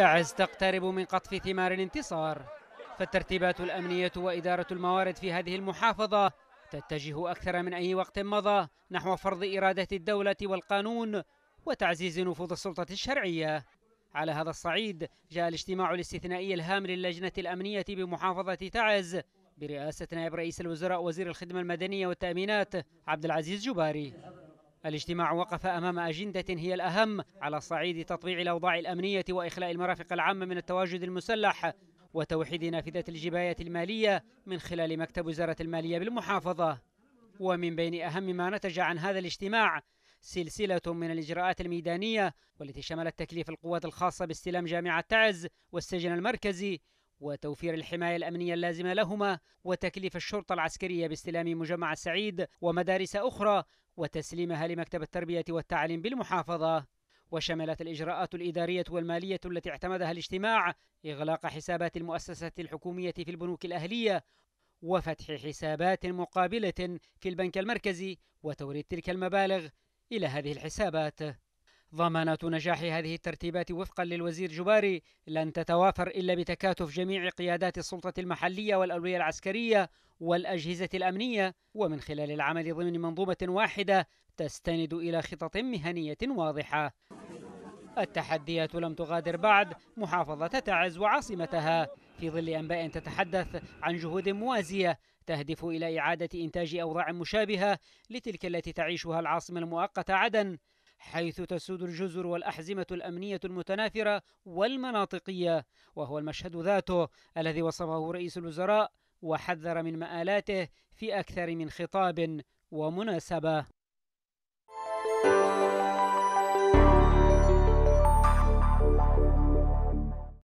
تعز تقترب من قطف ثمار الانتصار فالترتيبات الأمنية وإدارة الموارد في هذه المحافظة تتجه أكثر من أي وقت مضى نحو فرض إرادة الدولة والقانون وتعزيز نفوذ السلطة الشرعية على هذا الصعيد جاء الاجتماع الاستثنائي الهام للجنة الأمنية بمحافظة تعز برئاسة نائب رئيس الوزراء وزير الخدمة المدنية والتأمينات عبد العزيز جباري الاجتماع وقف أمام أجندة هي الأهم على صعيد تطبيع الأوضاع الأمنية وإخلاء المرافق العامة من التواجد المسلح وتوحيد نافذة الجباية المالية من خلال مكتب وزارة المالية بالمحافظة ومن بين أهم ما نتج عن هذا الاجتماع سلسلة من الإجراءات الميدانية والتي شملت تكليف القوات الخاصة باستلام جامعة تعز والسجن المركزي وتوفير الحماية الأمنية اللازمة لهما وتكليف الشرطة العسكرية باستلام مجمع سعيد ومدارس أخرى وتسليمها لمكتب التربية والتعليم بالمحافظة وشملت الإجراءات الإدارية والمالية التي اعتمدها الاجتماع إغلاق حسابات المؤسسة الحكومية في البنوك الأهلية وفتح حسابات مقابلة في البنك المركزي وتوريد تلك المبالغ إلى هذه الحسابات ضمانات نجاح هذه الترتيبات وفقا للوزير جباري لن تتوافر إلا بتكاتف جميع قيادات السلطة المحلية والأولوية العسكرية والأجهزة الأمنية ومن خلال العمل ضمن منظومة واحدة تستند إلى خطط مهنية واضحة التحديات لم تغادر بعد محافظة تعز وعاصمتها في ظل أنباء تتحدث عن جهود موازية تهدف إلى إعادة إنتاج أوضاع مشابهة لتلك التي تعيشها العاصمة المؤقتة عدن حيث تسود الجزر والأحزمة الأمنية المتناثرة والمناطقية وهو المشهد ذاته الذي وصفه رئيس الوزراء وحذر من مآلاته في أكثر من خطاب ومناسبة